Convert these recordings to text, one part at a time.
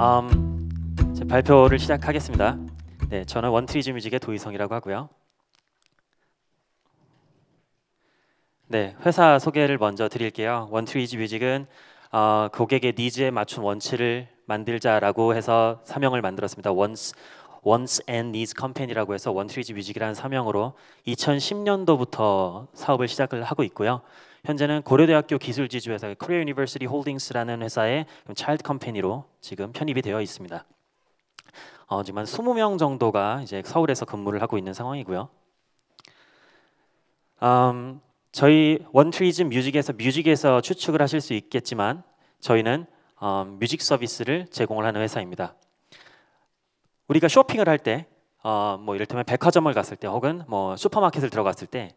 음, 발표를 시작하겠습니다. 네, 저는 원트리즈 뮤직의 도희성이라고 하고요. 네, 회사 소개를 먼저 드릴게요. 원트리즈 뮤직은 어, 고객의 니즈에 맞춘 원치를 만들자라고 해서 사명을 만들었습니다. Once, Once and Needs Company라고 해서 원트리즈 뮤직이라는 사명으로 2010년도부터 사업을 시작을 하고 있고요. 현재는 고려대학교 기술지주회사 Korea University Holdings라는 회사의 차일드 컴퍼니로 지금 편입이 되어 있습니다. 어, 지금 한 20명 정도가 이제 서울에서 근무를 하고 있는 상황이고요. 음, 저희 원트리즘 뮤직에서 뮤직에서 추측을 하실 수 있겠지만 저희는 어, 뮤직 서비스를 제공을 하는 회사입니다. 우리가 쇼핑을 할 때, 어, 뭐 이를테면 백화점을 갔을 때 혹은 뭐 슈퍼마켓을 들어갔을 때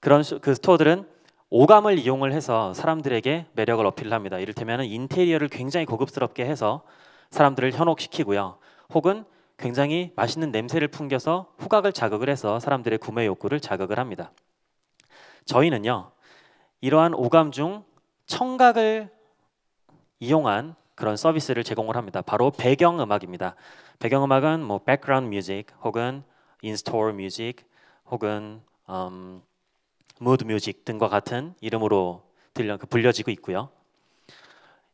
그런 그 스토어들은 오감을 이용을 해서 사람들에게 매력을 어필 합니다. 이를테면 인테리어를 굉장히 고급스럽게 해서 사람들을 현혹시키고요. 혹은 굉장히 맛있는 냄새를 풍겨서 후각을 자극을 해서 사람들의 구매 욕구를 자극을 합니다. 저희는요. 이러한 오감 중 청각을 이용한 그런 서비스를 제공을 합니다. 바로 배경 음악입니다. 배경 음악은 뭐 백그라운드 뮤직 혹은 인스토어 뮤직 혹은 음, 무드 뮤직 등과 같은 이름으로 들려 그 불려지고 있고요.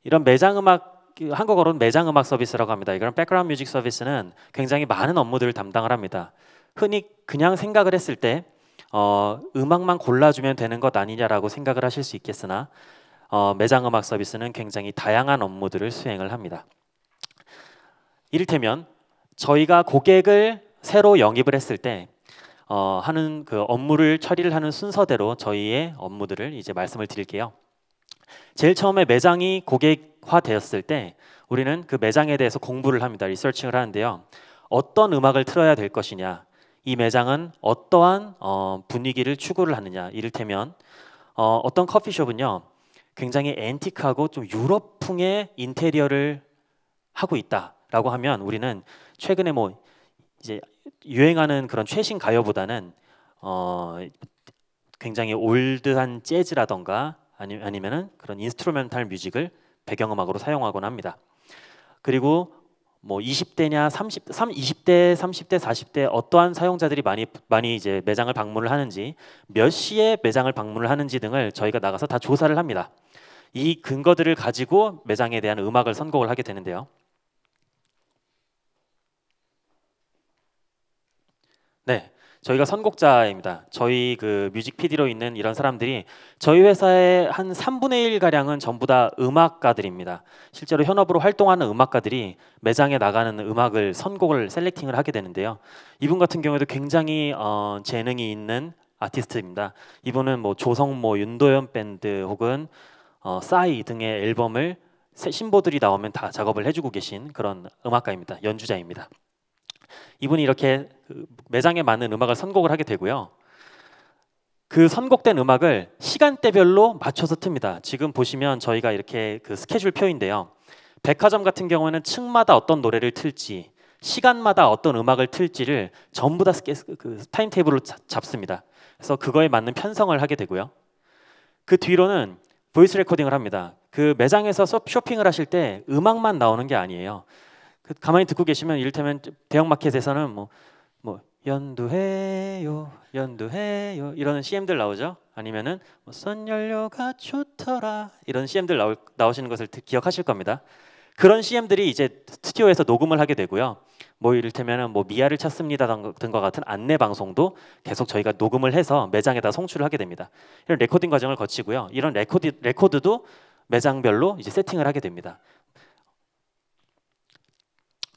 이런 매장 음악 그 한국어로는 매장 음악 서비스라고 합니다. 이런 백그라운드 뮤직 서비스는 굉장히 많은 업무들을 담당을 합니다. 흔히 그냥 생각을 했을 때 어, 음악만 골라주면 되는 것 아니냐라고 생각을 하실 수 있겠으나 어, 매장 음악 서비스는 굉장히 다양한 업무들을 수행을 합니다. 이를테면 저희가 고객을 새로 영입을 했을 때 어, 하는 그 업무를 처리를 하는 순서대로 저희의 업무들을 이제 말씀을 드릴게요. 제일 처음에 매장이 고객화되었을 때 우리는 그 매장에 대해서 공부를 합니다. 리서칭을 하는데요. 어떤 음악을 틀어야 될 것이냐, 이 매장은 어떠한 어, 분위기를 추구를 하느냐. 이를테면 어, 어떤 커피숍은요, 굉장히 앤틱하고 좀 유럽풍의 인테리어를 하고 있다라고 하면 우리는 최근에 뭐 이제 유행하는 그런 최신 가요보다는 어, 굉장히 올드한 재즈라던가 아니, 아니면은 그런 인스트루멘탈 뮤직을 배경음악으로 사용하곤 합니다. 그리고 뭐 20대냐 30, 3 20대, 30대, 40대 어떠한 사용자들이 많이 많이 이제 매장을 방문을 하는지 몇 시에 매장을 방문을 하는지 등을 저희가 나가서 다 조사를 합니다. 이 근거들을 가지고 매장에 대한 음악을 선곡을 하게 되는데요. 저희가 선곡자입니다. 저희 그 뮤직 PD로 있는 이런 사람들이 저희 회사의 한 3분의 1 가량은 전부 다 음악가들입니다. 실제로 현업으로 활동하는 음악가들이 매장에 나가는 음악을 선곡을 셀렉팅을 하게 되는데요. 이분 같은 경우에도 굉장히 어, 재능이 있는 아티스트입니다. 이분은 뭐 조성모, 뭐 윤도현 밴드 혹은 어, 싸이 등의 앨범을 신보들이 나오면 다 작업을 해주고 계신 그런 음악가입니다. 연주자입니다. 이분이 이렇게 매장에 맞는 음악을 선곡을 하게 되고요. 그 선곡된 음악을 시간대별로 맞춰서 틉니다. 지금 보시면 저희가 이렇게 그 스케줄 표인데요. 백화점 같은 경우에는 층마다 어떤 노래를 틀지, 시간마다 어떤 음악을 틀지를 전부 다 스케, 그 타임 테이블로 잡습니다. 그래서 그거에 맞는 편성을 하게 되고요. 그 뒤로는 보이스 레코딩을 합니다. 그 매장에서 쇼핑을 하실 때 음악만 나오는 게 아니에요. 그 가만히 듣고 계시면 이를테면 대형 마켓에서는 뭐, 뭐 연두해요, 연두해요 이런 CM들 나오죠. 아니면은 뭐 선연료가 좋더라 이런 CM들 나올, 나오시는 것을 기억하실 겁니다. 그런 CM들이 이제 스튜디오에서 녹음을 하게 되고요. 뭐 이를테면 뭐 미아를 찾습니다등과 같은 안내 방송도 계속 저희가 녹음을 해서 매장에다 송출을 하게 됩니다. 이런 레코딩 과정을 거치고요. 이런 레코드, 레코드도 매장별로 이제 세팅을 하게 됩니다.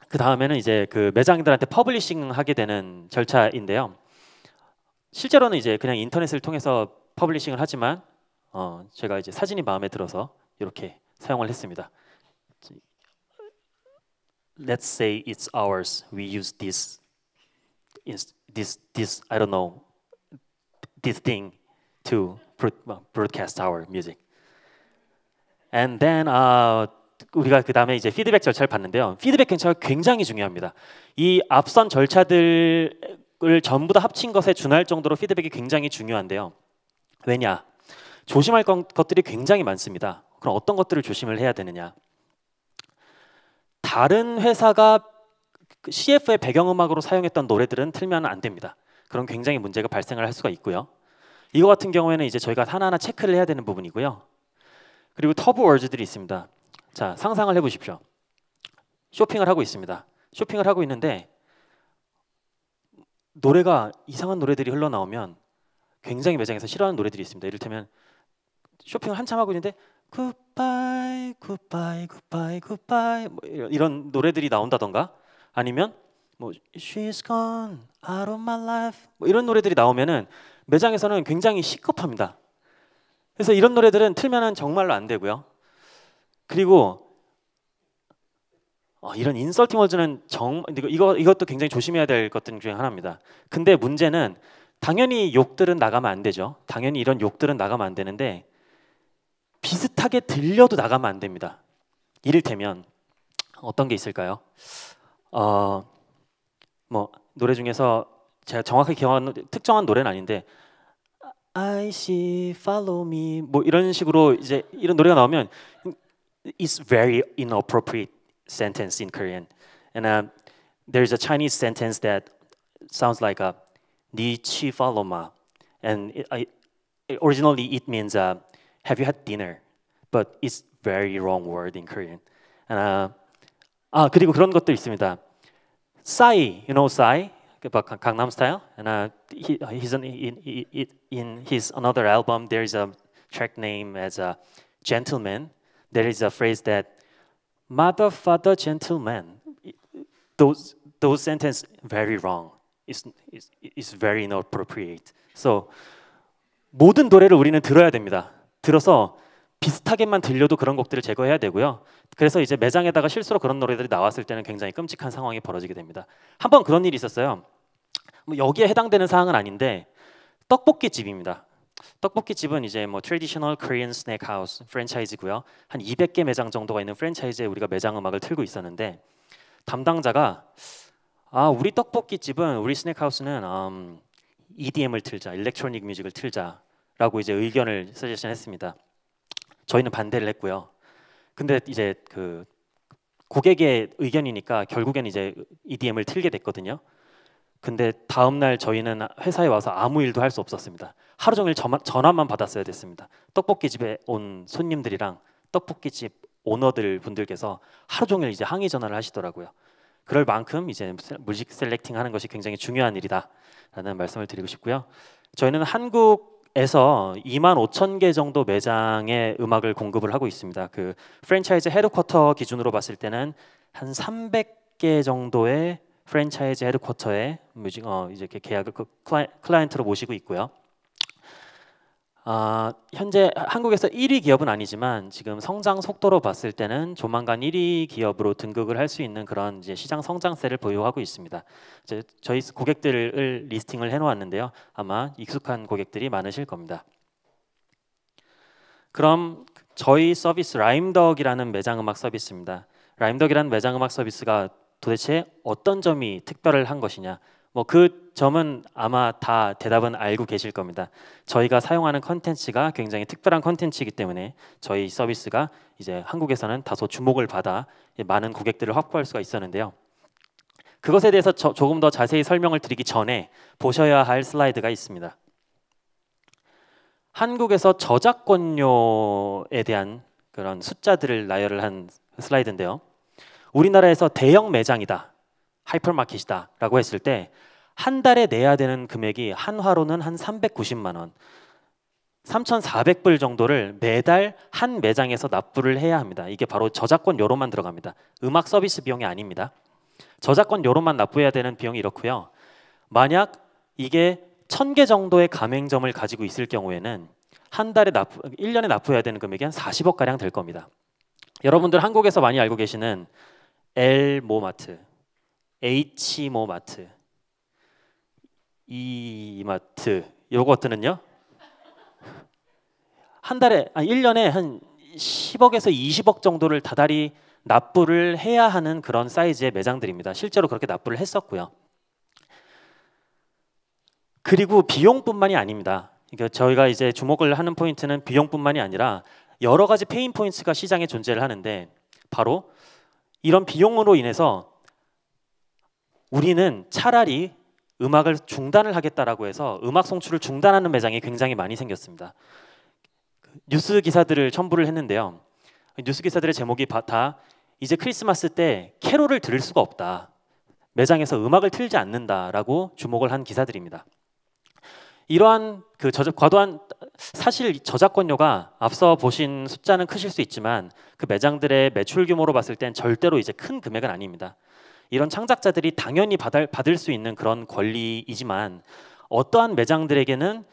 그 다음에는 이제 그 매장들한테 퍼블리싱 하게 되는 절차인데요. 실제로는 이제 그냥 인터넷을 통해서 퍼블리싱을 하지만 어, 제가 이제 사진이 마음에 들어서 이렇게 사용을 했습니다. Let's say it's ours. We use this, this, this. I don't know this thing to broadcast our music. And then uh, 우리가 그 다음에 이제 피드백 절차를 봤는데요. 피드백 절차가 굉장히 중요합니다. 이 앞선 절차들을 전부 다 합친 것에 준할 정도로 피드백이 굉장히 중요한데요. 왜냐? 조심할 것들이 굉장히 많습니다. 그럼 어떤 것들을 조심을 해야 되느냐? 다른 회사가 그 CF의 배경음악으로 사용했던 노래들은 틀면 안 됩니다. 그럼 굉장히 문제가 발생을 할 수가 있고요. 이거 같은 경우에는 이제 저희가 하나하나 체크를 해야 되는 부분이고요. 그리고 터브 월즈들이 있습니다. 자, 상상을 해보십시오. 쇼핑을 하고 있습니다. 쇼핑을 하고 있는데 노래가 이상한 노래들이 흘러나오면 굉장히 매장에서 싫어하는 노래들이 있습니다. 이를테면 쇼핑을 한참 하고 있는데 굿바이 굿바이 굿바이 굿바이 뭐 이런 노래들이 나온다던가 아니면 뭐 She's gone out of my life 뭐 이런 노래들이 나오면은 매장에서는 굉장히 시급합니다. 그래서 이런 노래들은 틀면 정말로 안 되고요. 그리고 어, 이런 인설팅 워즈는 정 이거 이것도 굉장히 조심해야 될 것들 중에 하나입니다. 근데 문제는 당연히 욕들은 나가면 안 되죠. 당연히 이런 욕들은 나가면 안 되는데 비슷하게 들려도 나가면 안 됩니다. 이를테면 어떤 게 있을까요? 어, 뭐 노래 중에서 제가 정확하게 기억하는 특정한 노래는 아닌데 I see, follow me 뭐 이런 식으로 이제 이런 노래가 나오면 it's very inappropriate sentence in Korean. And um, there's a Chinese sentence that sounds like a uh, "ni chi follow ma," and it, I, originally it means uh, "Have you had dinner?" But it's very wrong word in Korean. And, uh, 아 그리고 그런 것도 있습니다. Psy, you know Psy, Gangnam Style, and uh, he, he's in, in, in his another album. There's a track name as a uh, Gentleman, there is a phrase that mother, father, gentleman. Those those s e n t e n c e very wrong. i s i s i s very inappropriate. So 모든 노래를 우리는 들어야 됩니다. 들어서 비슷하게만 들려도 그런 곡들을 제거해야 되고요. 그래서 이제 매장에다가 실수로 그런 노래들이 나왔을 때는 굉장히 끔찍한 상황이 벌어지게 됩니다. 한번 그런 일이 있었어요. 뭐 여기에 해당되는 사항은 아닌데 떡볶이 집입니다. 떡볶이 집은 이제 뭐 트레디셔널 코리안 스낵 하우스 프랜차이즈고요. 한 200개 매장 정도가 있는 프랜차이즈에 우리가 매장 음악을 틀고 있었는데 담당자가 아 우리 떡볶이 집은 우리 스낵 하우스는 음, EDM을 틀자, 일렉트로닉 뮤직을 틀자라고 이제 의견을 서제션했습니다. 저희는 반대를 했고요. 근데 이제 그 고객의 의견이니까 결국엔 이제 EDM을 틀게 됐거든요. 근데 다음 날 저희는 회사에 와서 아무 일도 할 수 없었습니다. 하루 종일 전화만 받았어야 됐습니다. 떡볶이 집에 온 손님들이랑 떡볶이 집 오너들 분들께서 하루 종일 이제 항의 전화를 하시더라고요. 그럴 만큼 이제 물직 셀렉팅 하는 것이 굉장히 중요한 일이다라는 말씀을 드리고 싶고요. 저희는 한국에서 2만 5천 개 정도 매장의 음악을 공급을 하고 있습니다. 그 프랜차이즈 헤드쿼터 기준으로 봤을 때는 한 300개 정도의 프랜차이즈 헤드쿼터에 뮤직 어 이제 이렇게 계약을 그 클라이, 클라이언트로 모시고 있고요. 아, 현재 한국에서 1위 기업은 아니지만 지금 성장 속도로 봤을 때는 조만간 1위 기업으로 등극을 할 수 있는 그런 이제 시장 성장세를 보유하고 있습니다. 이제 저희 고객들을 리스팅을 해놓았는데요. 아마 익숙한 고객들이 많으실 겁니다. 그럼 저희 서비스 라임덕이라는 매장 음악 서비스입니다. 라임덕이라는 매장 음악 서비스가 도대체 어떤 점이 특별한 것이냐? 뭐 그 점은 아마 다 대답은 알고 계실 겁니다. 저희가 사용하는 컨텐츠가 굉장히 특별한 컨텐츠이기 때문에 저희 서비스가 이제 한국에서는 다소 주목을 받아 많은 고객들을 확보할 수가 있었는데요. 그것에 대해서 저, 조금 더 자세히 설명을 드리기 전에 보셔야 할 슬라이드가 있습니다. 한국에서 저작권료에 대한 그런 숫자들을 나열을 한 슬라이드인데요. 우리나라에서 대형 매장이다, 하이퍼마켓이다라고 했을 때 한 달에 내야 되는 금액이 한화로는 한 390만 원, 3,400불 정도를 매달 한 매장에서 납부를 해야 합니다. 이게 바로 저작권 요로만 들어갑니다. 음악 서비스 비용이 아닙니다. 저작권 요로만 납부해야 되는 비용이 이렇고요. 만약 이게 1,000개 정도의 가맹점을 가지고 있을 경우에는 한 달에 납부, 1년에 납부해야 되는 금액이 한 40억 가량 될 겁니다. 여러분들 한국에서 많이 알고 계시는 L 모마트, H 모마트, E 마트 요것들은요. 한 달에 아 1년에 한 10억에서 20억 정도를 다달이 납부를 해야 하는 그런 사이즈의 매장들입니다. 실제로 그렇게 납부를 했었고요. 그리고 비용뿐만이 아닙니다. 그러니까 저희가 이제 주목을 하는 포인트는 비용뿐만이 아니라 여러 가지 페인 포인트가 시장에 존재를 하는데 바로 이런 비용으로 인해서 우리는 차라리 음악을 중단을 하겠다라고 해서 음악 송출을 중단하는 매장이 굉장히 많이 생겼습니다. 뉴스 기사들을 첨부를 했는데요. 뉴스 기사들의 제목이 다 이제 크리스마스 때 캐롤을 들을 수가 없다. 매장에서 음악을 틀지 않는다라고 주목을 한 기사들입니다. 이러한 그 과도한 사실 저작권료가 앞서 보신 숫자는 크실 수 있지만 그 매장들의 매출 규모로 봤을 땐 절대로 이제 큰 금액은 아닙니다. 이런 창작자들이 당연히 받을, 받을 수 있는 그런 권리이지만 어떠한 매장들에게는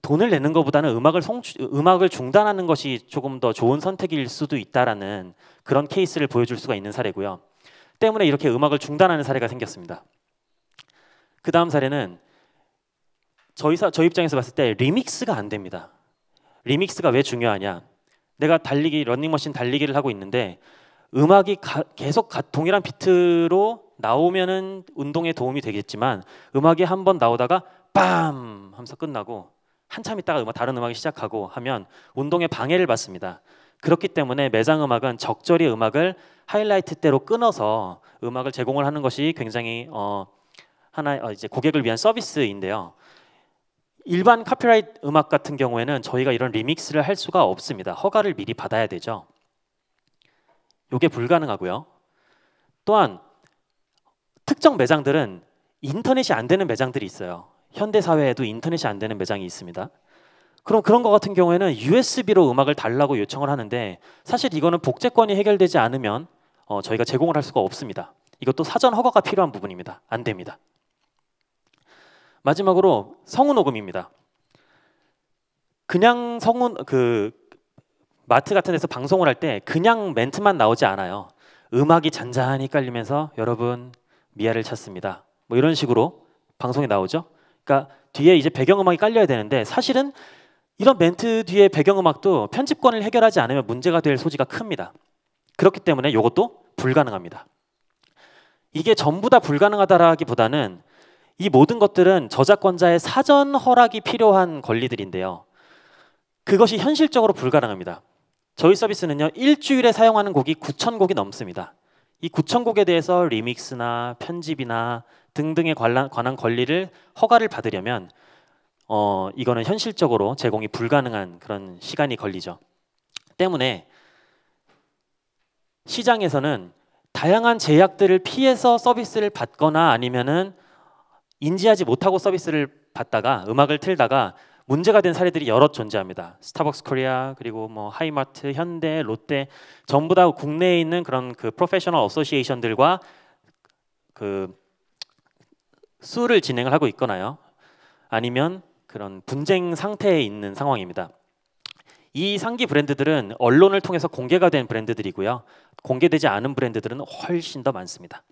돈을 내는 것보다는 음악을 송, 음악을 중단하는 것이 조금 더 좋은 선택일 수도 있다라는 그런 케이스를 보여줄 수가 있는 사례고요. 때문에 이렇게 음악을 중단하는 사례가 생겼습니다. 그 다음 사례는 저희 사, 저 입장에서 봤을 때 리믹스가 안 됩니다. 리믹스가 왜 중요하냐? 내가 달리기 러닝머신 달리기를 하고 있는데 음악이 가, 계속 가, 동일한 비트로 나오면은 운동에 도움이 되겠지만 음악이 한번 나오다가 빰 하면서 끝나고 한참 있다가 음악, 다른 음악이 시작하고 하면 운동에 방해를 받습니다. 그렇기 때문에 매장 음악은 적절히 음악을 하이라이트대로 끊어서 음악을 제공을 하는 것이 굉장히 어, 하나 어, 이제 고객을 위한 서비스인데요. 일반 카피라이트 음악 같은 경우에는 저희가 이런 리믹스를 할 수가 없습니다. 허가를 미리 받아야 되죠. 이게 불가능하고요. 또한 특정 매장들은 인터넷이 안 되는 매장들이 있어요. 현대 사회에도 인터넷이 안 되는 매장이 있습니다. 그럼 그런 것 같은 경우에는 USB로 음악을 달라고 요청을 하는데 사실 이거는 복제권이 해결되지 않으면 어, 저희가 제공을 할 수가 없습니다. 이것도 사전 허가가 필요한 부분입니다. 안 됩니다. 마지막으로 성운 오금입니다. 그냥 성운 그 마트 같은 데서 방송을 할 때 그냥 멘트만 나오지 않아요. 음악이 잔잔히 깔리면서 여러분 미아를 찾습니다. 뭐 이런 식으로 방송이 나오죠. 그러니까 뒤에 이제 배경음악이 깔려야 되는데 사실은 이런 멘트 뒤에 배경음악도 편집권을 해결하지 않으면 문제가 될 소지가 큽니다. 그렇기 때문에 이것도 불가능합니다. 이게 전부 다 불가능하다라기보다는 이 모든 것들은 저작권자의 사전 허락이 필요한 권리들인데요. 그것이 현실적으로 불가능합니다. 저희 서비스는요. 일주일에 사용하는 곡이 9천곡이 넘습니다. 이9천곡에 대해서 리믹스나 편집이나 등등에 관한, 관한 권리를 허가를 받으려면 어, 이거는 현실적으로 제공이 불가능한 그런 시간이 걸리죠. 때문에 시장에서는 다양한 제약들을 피해서 서비스를 받거나 아니면은 인지하지 못하고 서비스를 받다가 음악을 틀다가 문제가 된 사례들이 여러 존재합니다. 스타벅스 코리아 그리고 뭐 하이마트, 현대, 롯데 전부 다 국내에 있는 그런 그 프로페셔널 어소시에이션들과 그 수를 진행을 하고 있거나요. 아니면 그런 분쟁 상태에 있는 상황입니다. 이 상기 브랜드들은 언론을 통해서 공개가 된 브랜드들이고요. 공개되지 않은 브랜드들은 훨씬 더 많습니다.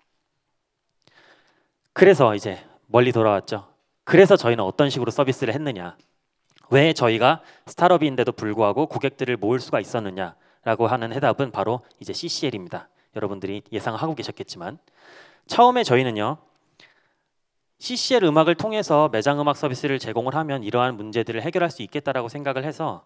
그래서 이제 멀리 돌아왔죠. 그래서 저희는 어떤 식으로 서비스를 했느냐? 왜 저희가 스타트업인데도 불구하고 고객들을 모을 수가 있었느냐라고 하는 해답은 바로 이제 CCL입니다. 여러분들이 예상하고 계셨겠지만 처음에 저희는요. CCL 음악을 통해서 매장 음악 서비스를 제공을 하면 이러한 문제들을 해결할 수 있겠다라고 생각을 해서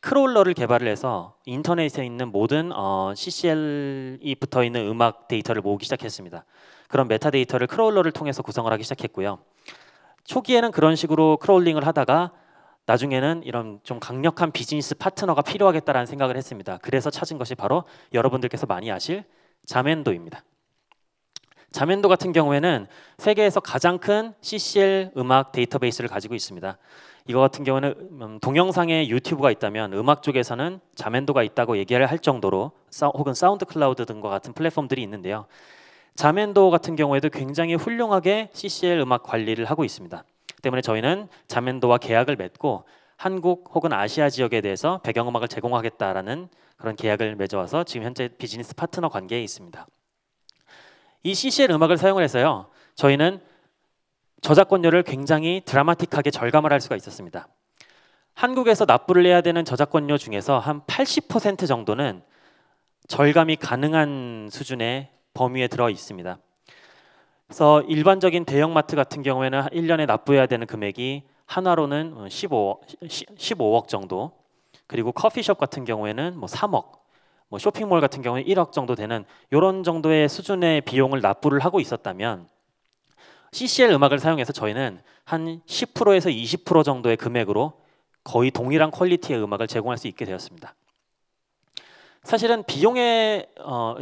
크롤러를 개발을 해서 인터넷에 있는 모든 어, CCL이 붙어 있는 음악 데이터를 모으기 시작했습니다. 그런 메타데이터를 크롤러를 통해서 구성을 하기 시작했고요. 초기에는 그런 식으로 크롤링을 하다가 나중에는 이런 좀 강력한 비즈니스 파트너가 필요하겠다라는 생각을 했습니다. 그래서 찾은 것이 바로 여러분들께서 많이 아실 자멘도입니다. 자멘도 같은 경우에는 세계에서 가장 큰 CCL 음악 데이터베이스를 가지고 있습니다. 이거 같은 경우는 음, 동영상에 유튜브가 있다면 음악 쪽에서는 자멘도가 있다고 얘기를 할 정도로 혹은 사운드 클라우드 등과 같은 플랫폼들이 있는데요. 자멘도 같은 경우에도 굉장히 훌륭하게 CCL 음악 관리를 하고 있습니다. 그 때문에 저희는 자멘도와 계약을 맺고 한국 혹은 아시아 지역에 대해서 배경음악을 제공하겠다라는 그런 계약을 맺어와서 지금 현재 비즈니스 파트너 관계에 있습니다. 이 CCL 음악을 사용을 해서요. 저희는 저작권료를 굉장히 드라마틱하게 절감을 할 수가 있었습니다. 한국에서 납부를 해야 되는 저작권료 중에서 한 80% 정도는 절감이 가능한 수준의 범위에 들어 있습니다. 그래서 일반적인 대형마트 같은 경우에는 1년에 납부해야 되는 금액이 하나로는 15, 15억 정도 그리고 커피숍 같은 경우에는 뭐 3억 뭐 쇼핑몰 같은 경우에 1억 정도 되는 이런 정도의 수준의 비용을 납부를 하고 있었다면 CCL 음악을 사용해서 저희는 한 10%에서 20% 정도의 금액으로 거의 동일한 퀄리티의 음악을 제공할 수 있게 되었습니다. 사실은 비용의 어,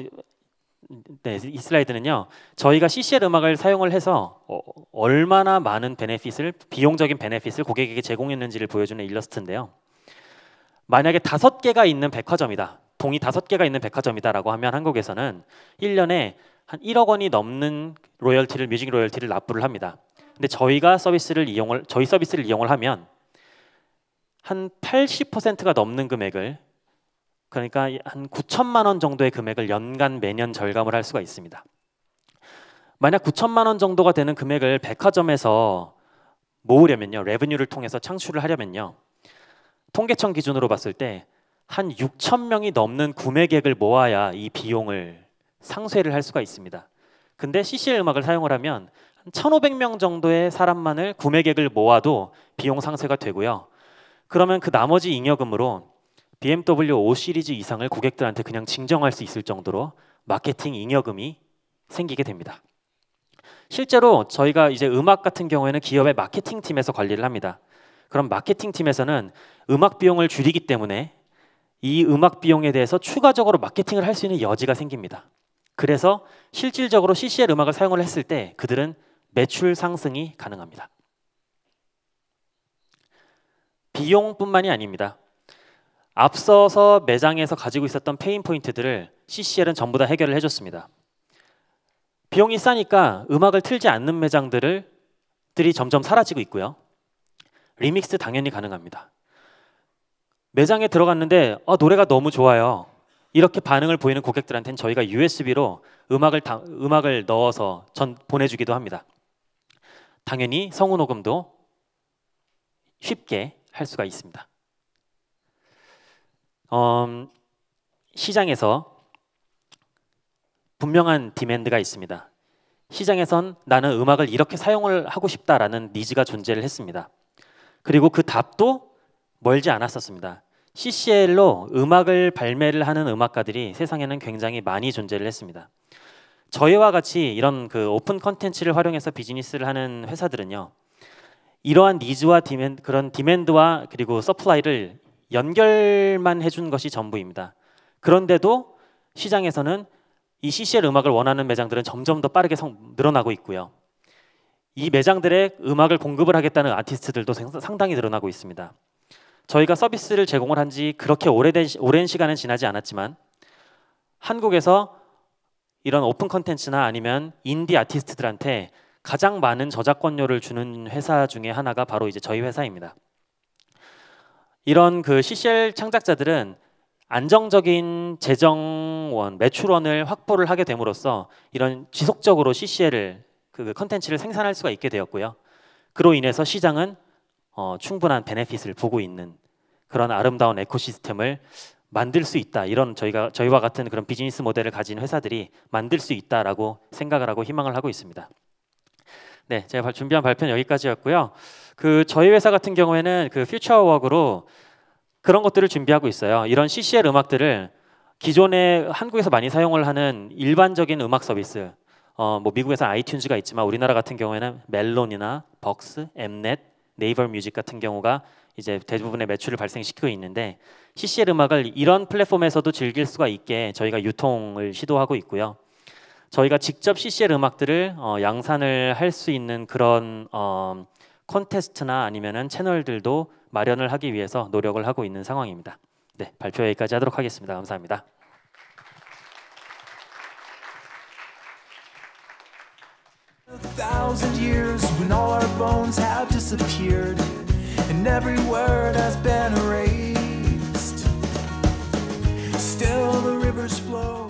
네, 이 슬라이드는요. 저희가 CCL 음악을 사용을 해서 어, 얼마나 많은 베네핏을 비용적인 베네핏을 고객에게 제공했는지를 보여주는 일러스트인데요. 만약에 다섯 개가 있는 백화점이다. 동이 다섯 개가 있는 백화점이다라고 하면 한국에서는 1년에 한 1억 원이 넘는 로열티를 뮤직 로열티를 납부를 합니다. 근데 저희가 서비스를 이용을 저희 서비스를 이용을 하면 한 80%가 넘는 금액을 그러니까 한 9천만 원 정도의 금액을 연간 매년 절감을 할 수가 있습니다. 만약 9천만 원 정도가 되는 금액을 백화점에서 모으려면요. 레버뉴를 통해서 창출을 하려면요. 통계청 기준으로 봤을 때 한 6천 명이 넘는 구매객을 모아야 이 비용을 상쇄를 할 수가 있습니다. 근데 CCL 음악을 사용을 하면 1,500명 정도의 사람만을 구매객을 모아도 비용 상쇄가 되고요. 그러면 그 나머지 잉여금으로 BMW 5 시리즈 이상을 고객들한테 그냥 증정할 수 있을 정도로 마케팅 잉여금이 생기게 됩니다. 실제로 저희가 이제 음악 같은 경우에는 기업의 마케팅 팀에서 관리를 합니다. 그럼 마케팅 팀에서는 음악 비용을 줄이기 때문에 이 음악 비용에 대해서 추가적으로 마케팅을 할 수 있는 여지가 생깁니다. 그래서 실질적으로 CCL 음악을 사용을 했을 때 그들은 매출 상승이 가능합니다. 비용뿐만이 아닙니다. 앞서서 매장에서 가지고 있었던 페인 포인트들을 CCL은 전부 다 해결을 해줬습니다. 비용이 싸니까 음악을 틀지 않는 매장들을 들이 점점 사라지고 있고요. 리믹스 당연히 가능합니다. 매장에 들어갔는데 아, 노래가 너무 좋아요. 이렇게 반응을 보이는 고객들한테는 저희가 USB로 음악을 다, 음악을 넣어서 전 보내주기도 합니다. 당연히 성우 녹음도 쉽게 할 수가 있습니다. 음, 시장에서 분명한 디맨드가 있습니다. 시장에선 나는 음악을 이렇게 사용을 하고 싶다라는 니즈가 존재를 했습니다. 그리고 그 답도 멀지 않았었습니다. CCL로 음악을 발매를 하는 음악가들이 세상에는 굉장히 많이 존재를 했습니다. 저희와 같이 이런 그 오픈 컨텐츠를 활용해서 비즈니스를 하는 회사들은요. 이러한 니즈와 디맨, 그런 디맨드와 그리고 서플라이를 연결만 해준 것이 전부입니다. 그런데도 시장에서는 이 CCL 음악을 원하는 매장들은 점점 더 빠르게 성, 늘어나고 있고요. 이 매장들의 음악을 공급을 하겠다는 아티스트들도 상당히 늘어나고 있습니다. 저희가 서비스를 제공을 한 지 그렇게 오래된 오랜 시간은 지나지 않았지만 한국에서 이런 오픈 컨텐츠나 아니면 인디 아티스트들한테 가장 많은 저작권료를 주는 회사 중에 하나가 바로 이제 저희 회사입니다. 이런 그 CCL 창작자들은 안정적인 재정원, 매출원을 확보를 하게 됨으로써 이런 지속적으로 CCL을 그 컨텐츠를 생산할 수가 있게 되었고요. 그로 인해서 시장은 어, 충분한 베네핏을 보고 있는 그런 아름다운 에코시스템을 만들 수 있다. 이런 저희가 저희와 같은 그런 비즈니스 모델을 가진 회사들이 만들 수 있다라고 생각을 하고 희망을 하고 있습니다. 네, 제가 준비한 발표는 여기까지였고요. 그 저희 회사 같은 경우에는 그 퓨처워크로 그런 것들을 준비하고 있어요. 이런 CCL 음악들을 기존에 한국에서 많이 사용을 하는 일반적인 음악 서비스, 어, 뭐 미국에서 아이튠즈가 있지만 우리나라 같은 경우에는 멜론이나 벅스, 엠넷, 네이버 뮤직 같은 경우가 이제 대부분의 매출을 발생시키고 있는데 CCL 음악을 이런 플랫폼에서도 즐길 수가 있게 저희가 유통을 시도하고 있고요. 저희가 직접 CCL 음악들을 어, 양산을 할 수 있는 그런 어, 콘테스트나 아니면은 채널들도 마련을 하기 위해서 노력을 하고 있는 상황입니다. 네, 발표 여기까지 하도록 하겠습니다. 감사합니다. thousand years when all our bones have disappeared and every word has been erased. Still the rivers flow.